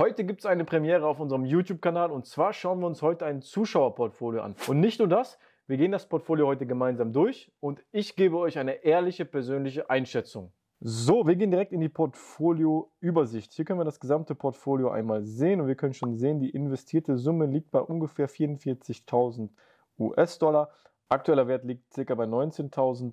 Heute gibt es eine Premiere auf unserem YouTube-Kanal und zwar schauen wir uns heute ein Zuschauerportfolio an. Und nicht nur das, wir gehen das Portfolio heute gemeinsam durch und ich gebe euch eine ehrliche persönliche Einschätzung. So, wir gehen direkt in die Portfolioübersicht. Hier können wir das gesamte Portfolio einmal sehen und wir können schon sehen, die investierte Summe liegt bei ungefähr 44.000 US-Dollar. Aktueller Wert liegt ca. bei 19.000 Dollar.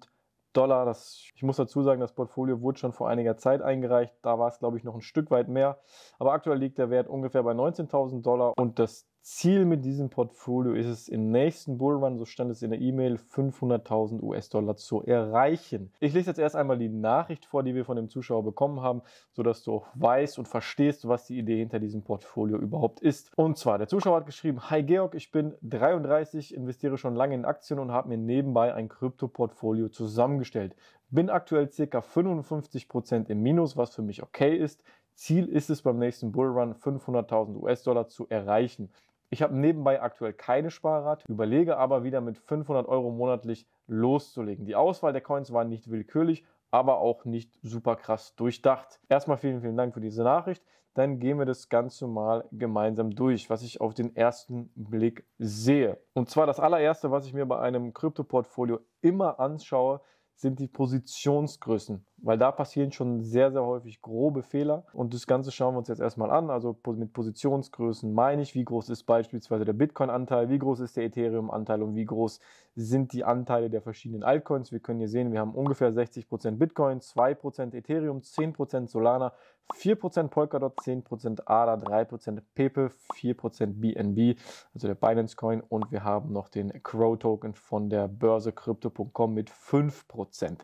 Dollar. Das, ich muss dazu sagen, das Portfolio wurde schon vor einiger Zeit eingereicht. Da war es, glaube ich, noch ein Stück weit mehr. Aber aktuell liegt der Wert ungefähr bei 19.000 Dollar und das Ziel mit diesem Portfolio ist es, im nächsten Bullrun, so stand es in der E-Mail, 500.000 US-Dollar zu erreichen. Ich lese jetzt erst einmal die Nachricht vor, die wir von dem Zuschauer bekommen haben, sodass du auch weißt und verstehst, was die Idee hinter diesem Portfolio überhaupt ist. Und zwar, der Zuschauer hat geschrieben, Hi Georg, ich bin 33, investiere schon lange in Aktien und habe mir nebenbei ein Krypto-Portfolio zusammengestellt. Bin aktuell ca. 55% im Minus, was für mich okay ist. Ziel ist es beim nächsten Bullrun 500.000 US-Dollar zu erreichen. Ich habe nebenbei aktuell keine Sparrate, überlege aber wieder mit 500 Euro monatlich loszulegen. Die Auswahl der Coins war nicht willkürlich, aber auch nicht super krass durchdacht. Erstmal vielen, vielen Dank für diese Nachricht. Dann gehen wir das Ganze mal gemeinsam durch, was ich auf den ersten Blick sehe. Und zwar das allererste, was ich mir bei einem Krypto-Portfolio immer anschaue, sind die Positionsgrößen. Weil da passieren schon sehr, sehr häufig grobe Fehler. Und das Ganze schauen wir uns jetzt erstmal an. Also mit Positionsgrößen meine ich, wie groß ist beispielsweise der Bitcoin-Anteil, wie groß ist der Ethereum-Anteil und wie groß sind die Anteile der verschiedenen Altcoins. Wir können hier sehen, wir haben ungefähr 60% Bitcoin, 2% Ethereum, 10% Solana, 4% Polkadot, 10% ADA, 3% Pepe, 4% BNB, also der Binance Coin. Und wir haben noch den Crow Token von der Börse Crypto.com mit 5%.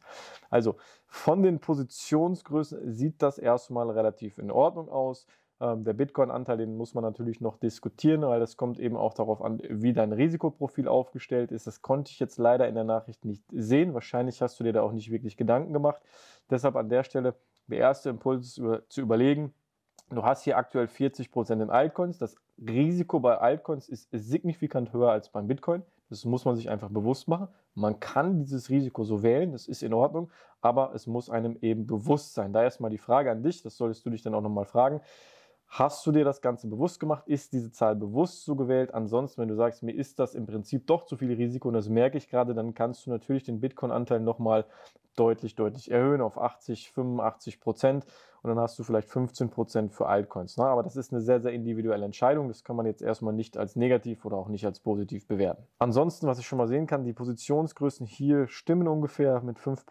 Also von den Positionsgrößen sieht das erstmal relativ in Ordnung aus. Ähm, der Bitcoin-Anteil, den muss man natürlich noch diskutieren, weil das kommt eben auch darauf an, wie dein Risikoprofil aufgestellt ist. Das konnte ich jetzt leider in der Nachricht nicht sehen. Wahrscheinlich hast du dir da auch nicht wirklich Gedanken gemacht. Deshalb an der Stelle der erste Impuls zu überlegen, Du hast hier aktuell 40% in Altcoins. Das Risiko bei Altcoins ist signifikant höher als beim Bitcoin. Das muss man sich einfach bewusst machen. Man kann dieses Risiko so wählen, das ist in Ordnung, aber es muss einem eben bewusst sein. Da erstmal die Frage an dich, das solltest du dich dann auch nochmal fragen. Hast du dir das Ganze bewusst gemacht? Ist diese Zahl bewusst so gewählt? Ansonsten, wenn du sagst, mir ist das im Prinzip doch zu viel Risiko und das merke ich gerade, dann kannst du natürlich den Bitcoin-Anteil nochmal deutlich, deutlich erhöhen auf 80, 85 Prozent und dann hast du vielleicht 15 für Altcoins. Ne? Aber das ist eine sehr, sehr individuelle Entscheidung. Das kann man jetzt erstmal nicht als negativ oder auch nicht als positiv bewerten. Ansonsten, was ich schon mal sehen kann, die Positionsgrößen hier stimmen ungefähr mit 5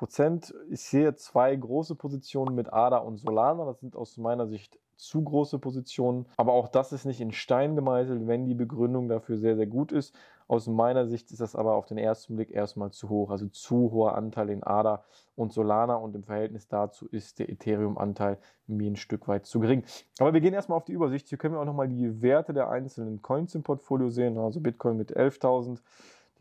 Ich sehe zwei große Positionen mit ADA und Solana. Das sind aus meiner Sicht zu große Positionen. Aber auch das ist nicht in Stein gemeißelt, wenn die Begründung dafür sehr, sehr gut ist. Aus meiner Sicht ist das aber auf den ersten Blick erstmal zu hoch, also zu hoher Anteil in ADA und Solana und im Verhältnis dazu ist der Ethereum-Anteil mir ein Stück weit zu gering. Aber wir gehen erstmal auf die Übersicht. Hier können wir auch nochmal die Werte der einzelnen Coins im Portfolio sehen, also Bitcoin mit 11.000.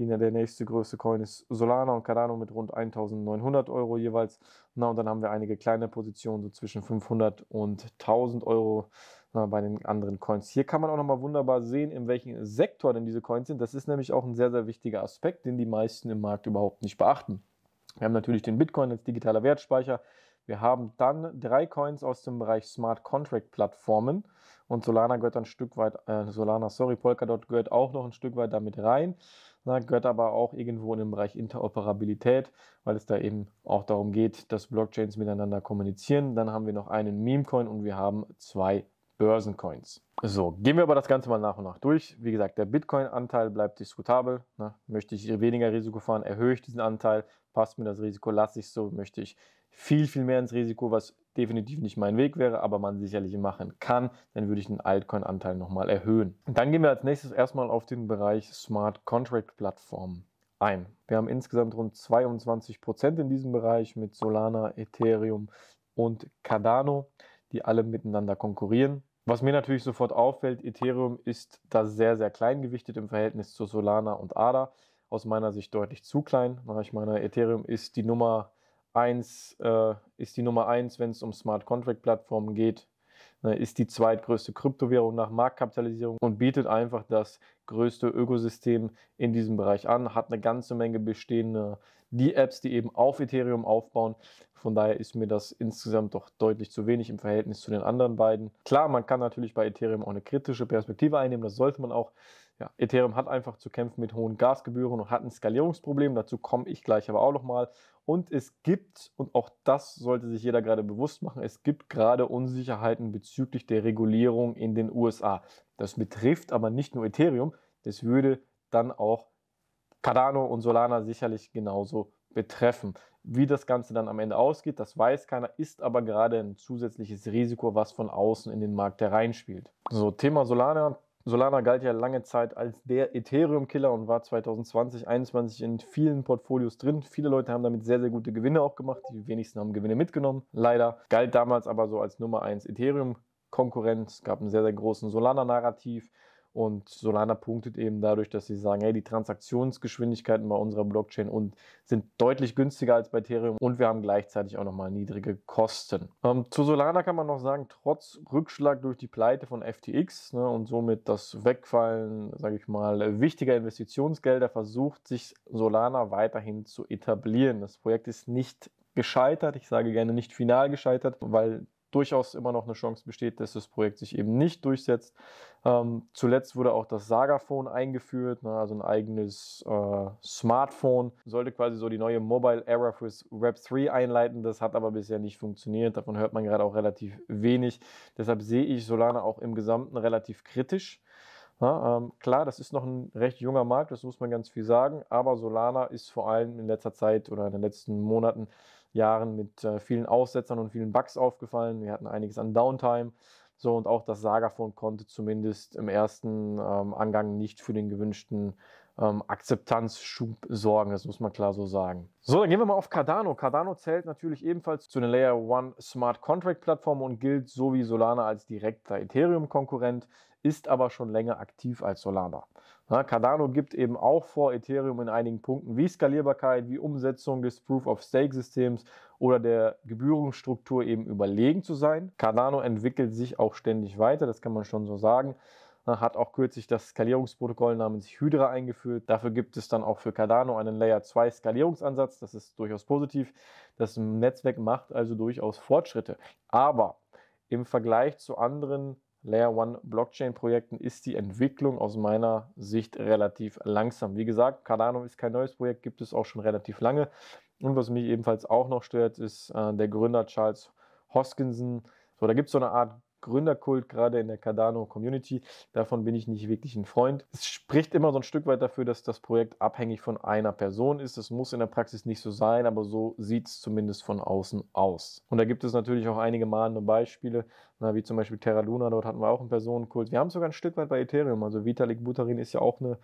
Diener der nächste größte Coin ist Solana und Cardano mit rund 1900 Euro jeweils. Na, und dann haben wir einige kleine Positionen, so zwischen 500 und 1000 Euro na, bei den anderen Coins. Hier kann man auch nochmal wunderbar sehen, in welchem Sektor denn diese Coins sind. Das ist nämlich auch ein sehr, sehr wichtiger Aspekt, den die meisten im Markt überhaupt nicht beachten. Wir haben natürlich den Bitcoin als digitaler Wertspeicher. Wir haben dann drei Coins aus dem Bereich Smart Contract Plattformen und Solana gehört ein Stück weit, äh, Solana, sorry, Polkadot gehört auch noch ein Stück weit damit rein, na, gehört aber auch irgendwo in den Bereich Interoperabilität, weil es da eben auch darum geht, dass Blockchains miteinander kommunizieren. Dann haben wir noch einen Meme Coin und wir haben zwei Börsencoins. So, gehen wir aber das Ganze mal nach und nach durch. Wie gesagt, der Bitcoin-Anteil bleibt diskutabel. Ne? Möchte ich weniger Risiko fahren, erhöhe ich diesen Anteil, passt mir das Risiko, lasse ich es so, möchte ich viel, viel mehr ins Risiko, was definitiv nicht mein Weg wäre, aber man sicherlich machen kann, dann würde ich den Altcoin-Anteil nochmal erhöhen. dann gehen wir als nächstes erstmal auf den Bereich Smart Contract-Plattformen ein. Wir haben insgesamt rund 22% Prozent in diesem Bereich mit Solana, Ethereum und Cardano, die alle miteinander konkurrieren. Was mir natürlich sofort auffällt, Ethereum ist da sehr, sehr klein gewichtet im Verhältnis zu Solana und ADA. Aus meiner Sicht deutlich zu klein. Ich meine, Ethereum ist die Nummer eins, äh, ist die Nummer eins, wenn es um Smart Contract Plattformen geht. Ne, ist die zweitgrößte Kryptowährung nach Marktkapitalisierung und bietet einfach das größte Ökosystem in diesem Bereich an, hat eine ganze Menge bestehende die Apps, die eben auf Ethereum aufbauen. Von daher ist mir das insgesamt doch deutlich zu wenig im Verhältnis zu den anderen beiden. Klar, man kann natürlich bei Ethereum auch eine kritische Perspektive einnehmen, das sollte man auch. Ja, Ethereum hat einfach zu kämpfen mit hohen Gasgebühren und hat ein Skalierungsproblem, dazu komme ich gleich aber auch nochmal. Und es gibt, und auch das sollte sich jeder gerade bewusst machen, es gibt gerade Unsicherheiten bezüglich der Regulierung in den USA. Das betrifft aber nicht nur Ethereum, das würde dann auch Cardano und Solana sicherlich genauso betreffen. Wie das Ganze dann am Ende ausgeht, das weiß keiner, ist aber gerade ein zusätzliches Risiko, was von außen in den Markt hereinspielt. So, Thema Solana, Solana galt ja lange Zeit als der Ethereum-Killer und war 2020, 2021 in vielen Portfolios drin. Viele Leute haben damit sehr, sehr gute Gewinne auch gemacht. Die wenigsten haben Gewinne mitgenommen. Leider galt damals aber so als Nummer 1 Ethereum. Konkurrenz, Es gab einen sehr, sehr großen Solana-Narrativ. Und Solana punktet eben dadurch, dass sie sagen, hey, die Transaktionsgeschwindigkeiten bei unserer Blockchain und sind deutlich günstiger als bei Ethereum und wir haben gleichzeitig auch nochmal niedrige Kosten. Ähm, zu Solana kann man noch sagen, trotz Rückschlag durch die Pleite von FTX ne, und somit das Wegfallen, sage ich mal, wichtiger Investitionsgelder, versucht sich Solana weiterhin zu etablieren. Das Projekt ist nicht gescheitert. Ich sage gerne nicht final gescheitert, weil durchaus immer noch eine Chance besteht, dass das Projekt sich eben nicht durchsetzt. Ähm, zuletzt wurde auch das Saga-Phone eingeführt, ne, also ein eigenes äh, Smartphone. Sollte quasi so die neue Mobile Era fürs Web 3 einleiten. Das hat aber bisher nicht funktioniert. Davon hört man gerade auch relativ wenig. Deshalb sehe ich Solana auch im Gesamten relativ kritisch. Ja, ähm, klar, das ist noch ein recht junger Markt, das muss man ganz viel sagen, aber Solana ist vor allem in letzter Zeit oder in den letzten Monaten Jahren mit äh, vielen Aussetzern und vielen Bugs aufgefallen. Wir hatten einiges an Downtime. So, und auch das Saga-Phone konnte zumindest im ersten ähm, Angang nicht für den gewünschten ähm, Akzeptanzschub sorgen. Das muss man klar so sagen. So, dann gehen wir mal auf Cardano. Cardano zählt natürlich ebenfalls zu einer Layer One Smart Contract Plattform und gilt so wie Solana als direkter Ethereum-Konkurrent, ist aber schon länger aktiv als Solana. Ja, Cardano gibt eben auch vor, Ethereum in einigen Punkten wie Skalierbarkeit, wie Umsetzung des Proof-of-Stake-Systems oder der Gebührungsstruktur eben überlegen zu sein. Cardano entwickelt sich auch ständig weiter, das kann man schon so sagen. Hat auch kürzlich das Skalierungsprotokoll namens Hydra eingeführt. Dafür gibt es dann auch für Cardano einen Layer 2 Skalierungsansatz. Das ist durchaus positiv. Das Netzwerk macht also durchaus Fortschritte. Aber im Vergleich zu anderen Layer 1 Blockchain-Projekten ist die Entwicklung aus meiner Sicht relativ langsam. Wie gesagt, Cardano ist kein neues Projekt, gibt es auch schon relativ lange. Und was mich ebenfalls auch noch stört, ist äh, der Gründer Charles Hoskinson. So, da gibt es so eine Art Gründerkult, gerade in der Cardano-Community. Davon bin ich nicht wirklich ein Freund. Es spricht immer so ein Stück weit dafür, dass das Projekt abhängig von einer Person ist. Das muss in der Praxis nicht so sein, aber so sieht es zumindest von außen aus. Und da gibt es natürlich auch einige mahnende Beispiele, na, wie zum Beispiel Terra Luna, dort hatten wir auch einen Personenkult. Wir haben es sogar ein Stück weit bei Ethereum. Also Vitalik Buterin ist ja auch eine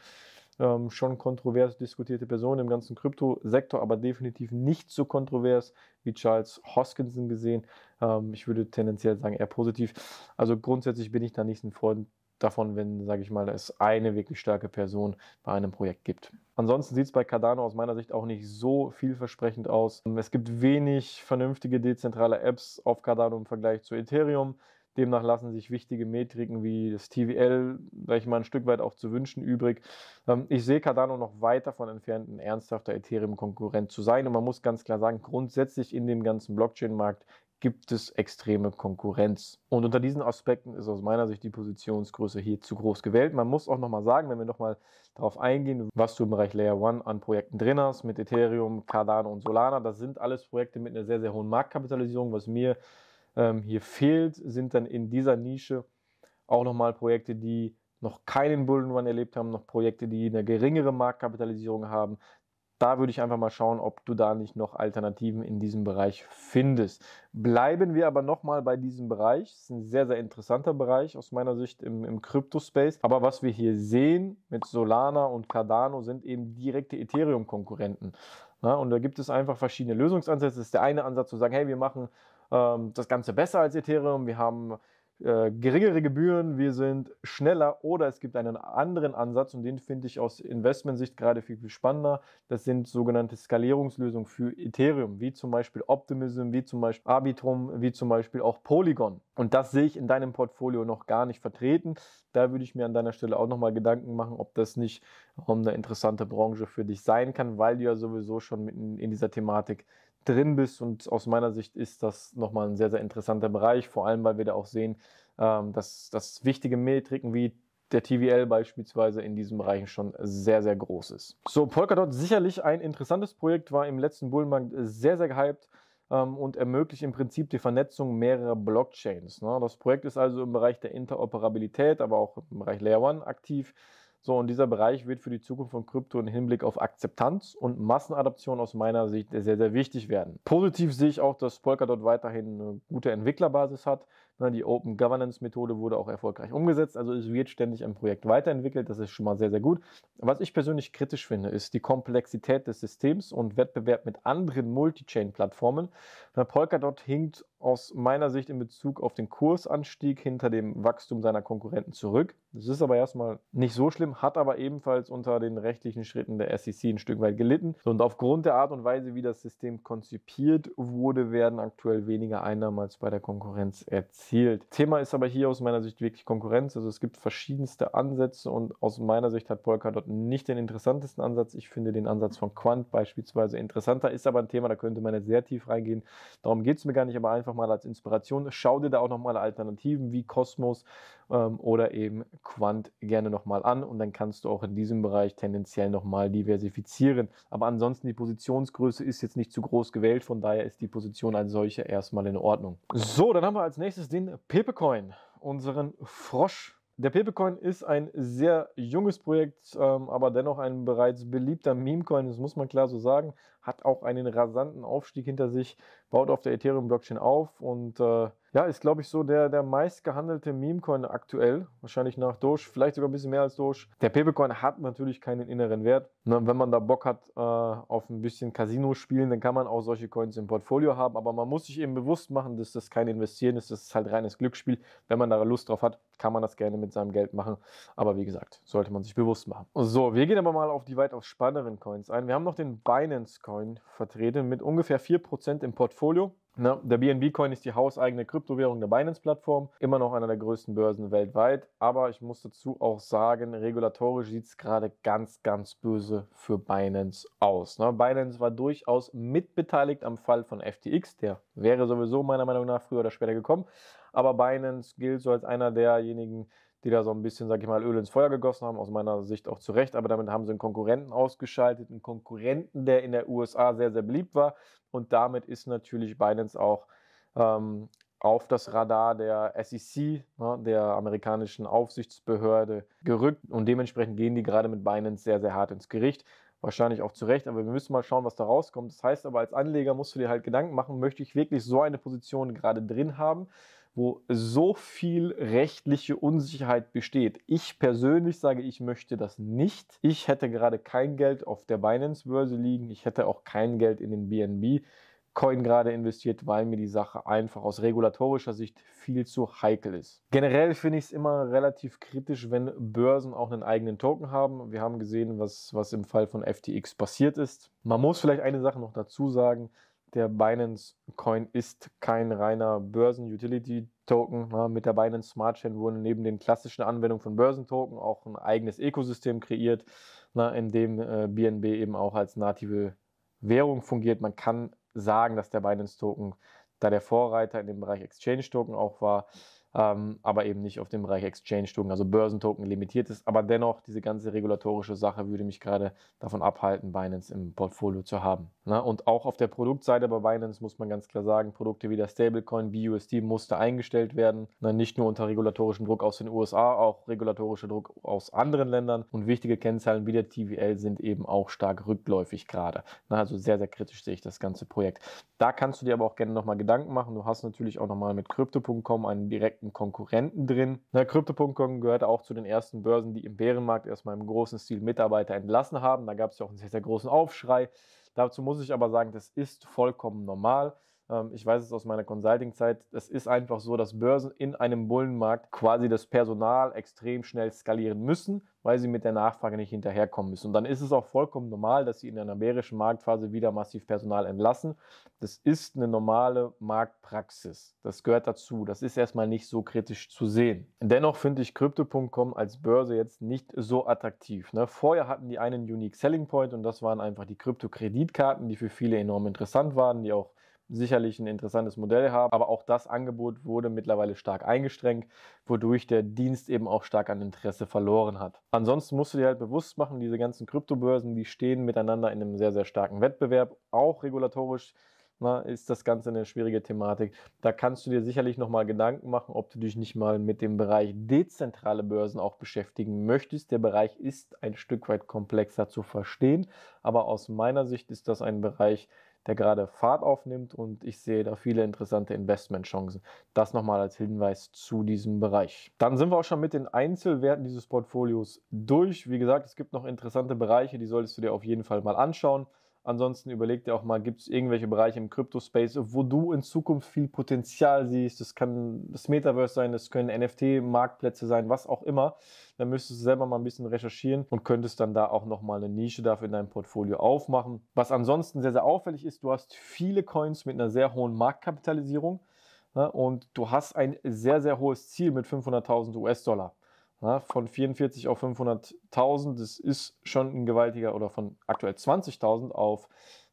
ähm, schon kontrovers diskutierte Person im ganzen Kryptosektor, aber definitiv nicht so kontrovers wie Charles Hoskinson gesehen ähm, ich würde tendenziell sagen eher positiv. Also grundsätzlich bin ich da nicht ein Freund davon, wenn, sage ich mal, es eine wirklich starke Person bei einem Projekt gibt. Ansonsten sieht es bei Cardano aus meiner Sicht auch nicht so vielversprechend aus. Es gibt wenig vernünftige dezentrale Apps auf Cardano im Vergleich zu Ethereum. Demnach lassen sich wichtige Metriken wie das TVL, sage mal, ein Stück weit auch zu wünschen übrig. Ähm, ich sehe Cardano noch weit davon entfernt, ein ernsthafter Ethereum-Konkurrent zu sein. Und man muss ganz klar sagen, grundsätzlich in dem ganzen Blockchain-Markt gibt es extreme Konkurrenz. Und unter diesen Aspekten ist aus meiner Sicht die Positionsgröße hier zu groß gewählt. Man muss auch nochmal sagen, wenn wir nochmal darauf eingehen, was du im Bereich Layer One an Projekten drin hast, mit Ethereum, Cardano und Solana, das sind alles Projekte mit einer sehr, sehr hohen Marktkapitalisierung. Was mir ähm, hier fehlt, sind dann in dieser Nische auch nochmal Projekte, die noch keinen Bullenrun erlebt haben, noch Projekte, die eine geringere Marktkapitalisierung haben, da würde ich einfach mal schauen, ob du da nicht noch Alternativen in diesem Bereich findest. Bleiben wir aber nochmal bei diesem Bereich. Es ist ein sehr, sehr interessanter Bereich aus meiner Sicht im, im Crypto-Space. Aber was wir hier sehen mit Solana und Cardano sind eben direkte Ethereum-Konkurrenten. Ja, und da gibt es einfach verschiedene Lösungsansätze. Das ist der eine Ansatz zu sagen, hey, wir machen ähm, das Ganze besser als Ethereum. Wir haben äh, geringere Gebühren, wir sind schneller oder es gibt einen anderen Ansatz und den finde ich aus Investmentsicht gerade viel, viel spannender. Das sind sogenannte Skalierungslösungen für Ethereum, wie zum Beispiel Optimism, wie zum Beispiel Arbitrum, wie zum Beispiel auch Polygon. Und das sehe ich in deinem Portfolio noch gar nicht vertreten. Da würde ich mir an deiner Stelle auch nochmal Gedanken machen, ob das nicht ähm, eine interessante Branche für dich sein kann, weil du ja sowieso schon in dieser Thematik drin bist. Und aus meiner Sicht ist das nochmal ein sehr, sehr interessanter Bereich, vor allem weil wir da auch sehen, ähm, dass, dass wichtige Metriken wie der TVL beispielsweise in diesen Bereichen schon sehr, sehr groß ist. So, Polkadot sicherlich ein interessantes Projekt, war im letzten Bullmarkt sehr, sehr gehypt ähm, und ermöglicht im Prinzip die Vernetzung mehrerer Blockchains. Ne? Das Projekt ist also im Bereich der Interoperabilität, aber auch im Bereich Layer One aktiv. So, und dieser Bereich wird für die Zukunft von Krypto im Hinblick auf Akzeptanz und Massenadaption aus meiner Sicht sehr, sehr wichtig werden. Positiv sehe ich auch, dass Polkadot weiterhin eine gute Entwicklerbasis hat. Ne, die Open Governance Methode wurde auch erfolgreich umgesetzt. Also es wird ständig ein Projekt weiterentwickelt. Das ist schon mal sehr, sehr gut. Was ich persönlich kritisch finde, ist die Komplexität des Systems und Wettbewerb mit anderen Multi-Chain-Plattformen. Polkadot hinkt aus meiner Sicht in Bezug auf den Kursanstieg hinter dem Wachstum seiner Konkurrenten zurück. Das ist aber erstmal nicht so schlimm, hat aber ebenfalls unter den rechtlichen Schritten der SEC ein Stück weit gelitten. Und aufgrund der Art und Weise, wie das System konzipiert wurde, werden aktuell weniger Einnahmen als bei der Konkurrenz erzielt gezielt. Thema ist aber hier aus meiner Sicht wirklich Konkurrenz. Also es gibt verschiedenste Ansätze und aus meiner Sicht hat Polkadot nicht den interessantesten Ansatz. Ich finde den Ansatz von Quant beispielsweise interessanter, ist aber ein Thema, da könnte man jetzt sehr tief reingehen. Darum geht es mir gar nicht, aber einfach mal als Inspiration. Schau dir da auch nochmal Alternativen wie Cosmos ähm, oder eben Quant gerne nochmal an und dann kannst du auch in diesem Bereich tendenziell nochmal diversifizieren. Aber ansonsten die Positionsgröße ist jetzt nicht zu groß gewählt, von daher ist die Position als solche erstmal in Ordnung. So, dann haben wir als nächstes den den Pepecoin, unseren Frosch. Der Pepecoin ist ein sehr junges Projekt, ähm, aber dennoch ein bereits beliebter Memecoin, das muss man klar so sagen. Hat auch einen rasanten Aufstieg hinter sich, baut auf der Ethereum-Blockchain auf und äh, ja, ist, glaube ich, so der, der meistgehandelte Meme-Coin aktuell. Wahrscheinlich nach Doge, vielleicht sogar ein bisschen mehr als Doge. Der Pepe-Coin hat natürlich keinen inneren Wert. Und ne? wenn man da Bock hat äh, auf ein bisschen Casino spielen, dann kann man auch solche Coins im Portfolio haben. Aber man muss sich eben bewusst machen, dass das kein Investieren ist. Das ist halt reines Glücksspiel. Wenn man da Lust drauf hat, kann man das gerne mit seinem Geld machen. Aber wie gesagt, sollte man sich bewusst machen. So, wir gehen aber mal auf die weitaus spannenderen Coins ein. Wir haben noch den Binance-Coin vertreten mit ungefähr 4% im Portfolio. Ne? Der BNB-Coin ist die hauseigene Kryptowährung der Binance-Plattform, immer noch einer der größten Börsen weltweit. Aber ich muss dazu auch sagen, regulatorisch sieht es gerade ganz, ganz böse für Binance aus. Ne? Binance war durchaus mitbeteiligt am Fall von FTX, der wäre sowieso meiner Meinung nach früher oder später gekommen. Aber Binance gilt so als einer derjenigen, die da so ein bisschen, sag ich mal, Öl ins Feuer gegossen haben, aus meiner Sicht auch zu Recht, aber damit haben sie einen Konkurrenten ausgeschaltet, einen Konkurrenten, der in der USA sehr, sehr beliebt war und damit ist natürlich Binance auch ähm, auf das Radar der SEC, ne, der amerikanischen Aufsichtsbehörde, gerückt und dementsprechend gehen die gerade mit Binance sehr, sehr hart ins Gericht. Wahrscheinlich auch zu Recht, aber wir müssen mal schauen, was da rauskommt. Das heißt aber, als Anleger musst du dir halt Gedanken machen, möchte ich wirklich so eine Position gerade drin haben, wo so viel rechtliche Unsicherheit besteht. Ich persönlich sage, ich möchte das nicht. Ich hätte gerade kein Geld auf der Binance-Börse liegen. Ich hätte auch kein Geld in den BNB. Coin gerade investiert, weil mir die Sache einfach aus regulatorischer Sicht viel zu heikel ist. Generell finde ich es immer relativ kritisch, wenn Börsen auch einen eigenen Token haben. Wir haben gesehen, was, was im Fall von FTX passiert ist. Man muss vielleicht eine Sache noch dazu sagen. Der Binance Coin ist kein reiner Börsen-Utility-Token. Ne? Mit der Binance Smart Chain wurde neben den klassischen Anwendungen von Börsentoken auch ein eigenes Ökosystem kreiert, ne? in dem BNB äh, eben auch als native Währung fungiert. Man kann sagen, dass der Binance-Token da der Vorreiter in dem Bereich Exchange-Token auch war, ähm, aber eben nicht auf dem Bereich Exchange-Token, also Börsentoken limitiert ist. Aber dennoch, diese ganze regulatorische Sache würde mich gerade davon abhalten, Binance im Portfolio zu haben. Na, ne? und auch auf der Produktseite bei Binance muss man ganz klar sagen, Produkte wie der Stablecoin BUSD musste eingestellt werden. Na, ne? nicht nur unter regulatorischem Druck aus den USA, auch regulatorischer Druck aus anderen Ländern. Und wichtige Kennzahlen wie der TVL sind eben auch stark rückläufig gerade. Ne? also sehr, sehr kritisch sehe ich das ganze Projekt. Da kannst du dir aber auch gerne nochmal Gedanken machen. Du hast natürlich auch nochmal mit Crypto.com einen direkten direkten Konkurrenten drin. Crypto.com gehörte auch zu den ersten Börsen, die im Bärenmarkt erstmal im großen Stil Mitarbeiter entlassen haben. Da gab es ja auch einen sehr, sehr großen Aufschrei. Dazu muss ich aber sagen, das ist vollkommen normal. Ähm, ich weiß es aus meiner Consulting-Zeit, es ist einfach so, dass Börsen in einem Bullenmarkt quasi das Personal extrem schnell skalieren müssen, weil sie mit der Nachfrage nicht hinterherkommen müssen. Und dann ist es auch vollkommen normal, dass sie in einer bärischen Marktphase wieder massiv Personal entlassen. Das ist eine normale Marktpraxis. Das gehört dazu. Das ist erstmal nicht so kritisch zu sehen. Dennoch finde ich Crypto.com als Börse jetzt nicht so attraktiv. Ne? Vorher hatten die einen Unique Selling Point und das waren einfach die Krypto-Kreditkarten, die für viele enorm interessant waren, die auch sicherlich ein interessantes Modell haben. Aber auch das Angebot wurde mittlerweile stark eingeschränkt, wodurch der Dienst eben auch stark an Interesse verloren hat. Ansonsten musst du dir halt bewusst machen, diese ganzen Kryptobörsen, die stehen miteinander in einem sehr, sehr starken Wettbewerb, auch regulatorisch. Na, ne, ist das Ganze eine schwierige Thematik. Da kannst du dir sicherlich nochmal Gedanken machen, ob du dich nicht mal mit dem Bereich dezentrale Börsen auch beschäftigen möchtest. Der Bereich ist ein Stück weit komplexer zu verstehen, aber aus meiner Sicht ist das ein Bereich, der gerade Fahrt aufnimmt und ich sehe da viele interessante Investmentchancen. Das nochmal als Hinweis zu diesem Bereich. Dann sind wir auch schon mit den Einzelwerten dieses Portfolios durch. Wie gesagt, es gibt noch interessante Bereiche, die solltest du dir auf jeden Fall mal anschauen. Ansonsten überleg dir auch mal, gibt es irgendwelche Bereiche im Crypto-Space, wo du in Zukunft viel Potenzial siehst. Das kann das Metaverse sein, das können NFT-Marktplätze sein, was auch immer. Dann müsstest du selber mal ein bisschen recherchieren und könntest dann da auch nochmal eine Nische dafür in deinem Portfolio aufmachen. Was ansonsten sehr, sehr auffällig ist, du hast viele Coins mit einer sehr hohen Marktkapitalisierung ne? und du hast ein sehr, sehr hohes Ziel mit 500.000 US-Dollar. Ja, ne, von 44 auf 500.000, das ist schon ein gewaltiger, oder von aktuell 20.000 auf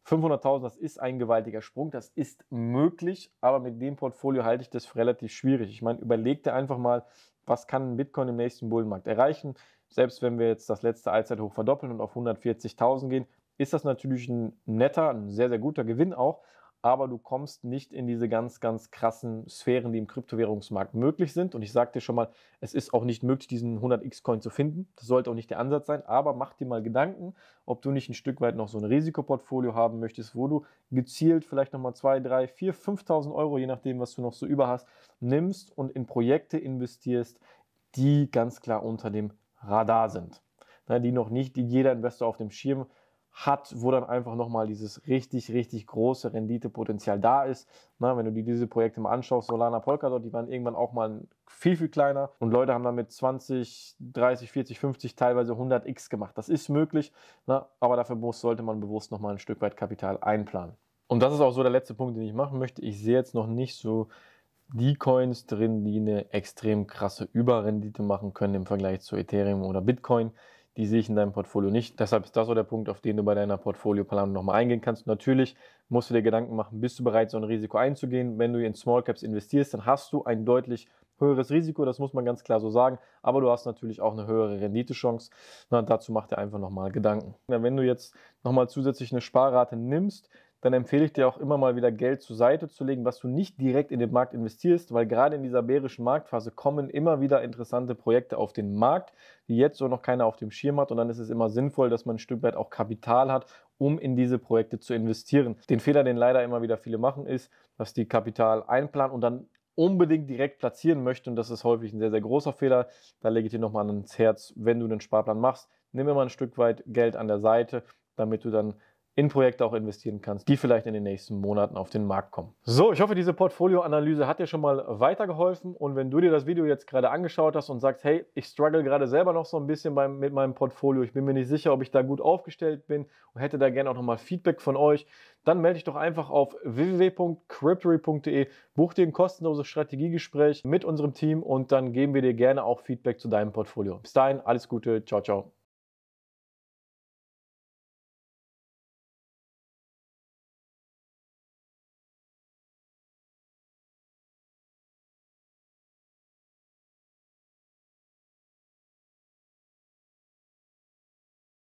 500.000, das ist ein gewaltiger Sprung, das ist möglich, aber mit dem Portfolio halte ich das für relativ schwierig. Ich meine, überleg dir einfach mal, was kann Bitcoin im nächsten Bullenmarkt erreichen? Selbst wenn wir jetzt das letzte Allzeithoch verdoppeln und auf 140.000 gehen, ist das natürlich ein netter, ein sehr, sehr guter Gewinn auch, aber du kommst nicht in diese ganz, ganz krassen Sphären, die im Kryptowährungsmarkt möglich sind. Und ich sagte schon mal, es ist auch nicht möglich, diesen 100x-Coin zu finden. Das sollte auch nicht der Ansatz sein, aber mach dir mal Gedanken, ob du nicht ein Stück weit noch so ein Risikoportfolio haben möchtest, wo du gezielt vielleicht nochmal 2, 3, 4, 5.000 Euro, je nachdem, was du noch so über hast, nimmst und in Projekte investierst, die ganz klar unter dem Radar sind. Ne, die noch nicht jeder Investor auf dem Schirm hat hat, wo dann einfach nochmal dieses richtig, richtig große Renditepotenzial da ist. Na, wenn du dir diese Projekte mal anschaust, Solana, Polkadot, die waren irgendwann auch mal viel, viel kleiner und Leute haben damit 20, 30, 40, 50, teilweise 100x gemacht. Das ist möglich, na, aber dafür muss, sollte man bewusst nochmal ein Stück weit Kapital einplanen. Und das ist auch so der letzte Punkt, den ich machen möchte. Ich sehe jetzt noch nicht so die Coins drin, die eine extrem krasse Überrendite machen können im Vergleich zu Ethereum oder Bitcoin die sehe ich in deinem Portfolio nicht. Deshalb ist das so der Punkt, auf den du bei deiner Portfolioplanung nochmal eingehen kannst. Natürlich musst du dir Gedanken machen, bist du bereit, so ein Risiko einzugehen. Wenn du in Small Caps investierst, dann hast du ein deutlich höheres Risiko, das muss man ganz klar so sagen, aber du hast natürlich auch eine höhere Renditechance. Na, dazu mach dir einfach nochmal Gedanken. Na, wenn du jetzt nochmal zusätzlich eine Sparrate nimmst, dann empfehle ich dir auch immer mal wieder Geld zur Seite zu legen, was du nicht direkt in den Markt investierst, weil gerade in dieser bärischen Marktphase kommen immer wieder interessante Projekte auf den Markt, die jetzt so noch keiner auf dem Schirm hat. Und dann ist es immer sinnvoll, dass man ein Stück weit auch Kapital hat, um in diese Projekte zu investieren. Den Fehler, den leider immer wieder viele machen, ist, dass die Kapital einplanen und dann unbedingt direkt platzieren möchten. Und das ist häufig ein sehr, sehr großer Fehler. Da lege ich dir nochmal ans Herz, wenn du einen Sparplan machst, nimm immer ein Stück weit Geld an der Seite, damit du dann in Projekte auch investieren kannst, die vielleicht in den nächsten Monaten auf den Markt kommen. So, ich hoffe, diese Portfolioanalyse hat dir schon mal weitergeholfen und wenn du dir das Video jetzt gerade angeschaut hast und sagst, hey, ich struggle gerade selber noch so ein bisschen beim, mit meinem Portfolio, ich bin mir nicht sicher, ob ich da gut aufgestellt bin und hätte da gerne auch nochmal Feedback von euch, dann melde dich doch einfach auf www.cryptory.de, buch dir ein kostenloses Strategiegespräch mit unserem Team und dann geben wir dir gerne auch Feedback zu deinem Portfolio. Bis dahin, alles Gute, ciao, ciao.